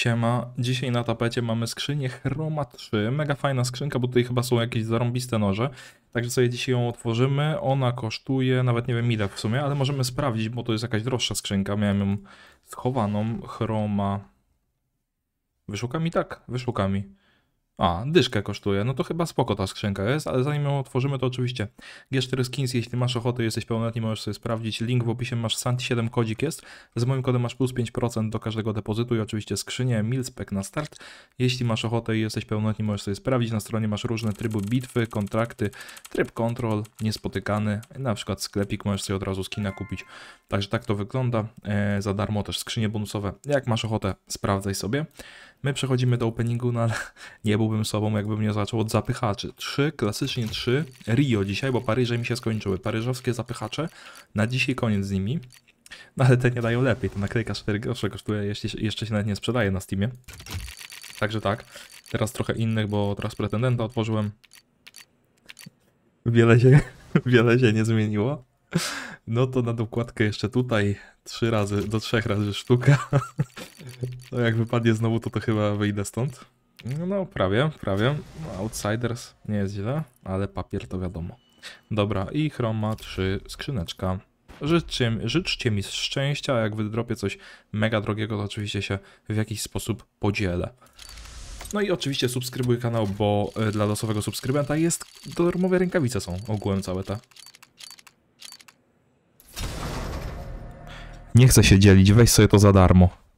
Siema, dzisiaj na tapecie mamy skrzynię Chroma 3, mega fajna skrzynka, bo tutaj chyba są jakieś zarąbiste noże, także sobie dzisiaj ją otworzymy, ona kosztuje, nawet nie wiem ile w sumie, ale możemy sprawdzić, bo to jest jakaś droższa skrzynka, miałem ją schowaną, Chroma, wyszuka mi tak, wyszuka mi. A, dyszkę kosztuje. No to chyba spoko ta skrzynka jest, ale zanim ją otworzymy, to oczywiście G4 Skins, jeśli masz ochotę, jesteś pełnoletni, możesz sobie sprawdzić. Link w opisie masz SANTI7 kodzik jest. Z moim kodem masz plus 5% do każdego depozytu i oczywiście skrzynię Milspec na start. Jeśli masz ochotę i jesteś pełnoletni, możesz sobie sprawdzić. Na stronie masz różne tryby bitwy, kontrakty, tryb kontrol, niespotykany. Na przykład sklepik możesz sobie od razu skina kupić. Także tak to wygląda. Eee, za darmo też skrzynie bonusowe. Jak masz ochotę, sprawdzaj sobie. My przechodzimy do openingu, no ale nie byłbym sobą, jakbym nie zaczął od zapychaczy. Trzy, klasycznie trzy, Rio dzisiaj, bo Paryże mi się skończyły. Paryżowskie zapychacze, na dzisiaj koniec z nimi. No ale te nie dają lepiej, ta naklejka 4 grosze kosztuje, jeśli jeszcze się nawet nie sprzedaje na Steamie. Także tak, teraz trochę innych, bo teraz pretendenta otworzyłem. Wiele się, wiele się nie zmieniło. No to na dokładkę jeszcze tutaj trzy razy, do trzech razy sztuka. To no, jak wypadnie znowu, to to chyba wyjdę stąd. No, prawie, prawie. No, outsiders nie jest źle, ale papier to wiadomo. Dobra, i chroma 3 skrzyneczka. Życzcie, życzcie mi szczęścia, a jak wydropię coś mega drogiego, to oczywiście się w jakiś sposób podzielę. No i oczywiście subskrybuj kanał, bo e, dla losowego subskrybenta jest darmowe rękawice są ogółem całe te. Nie chcę się dzielić, weź sobie to za darmo.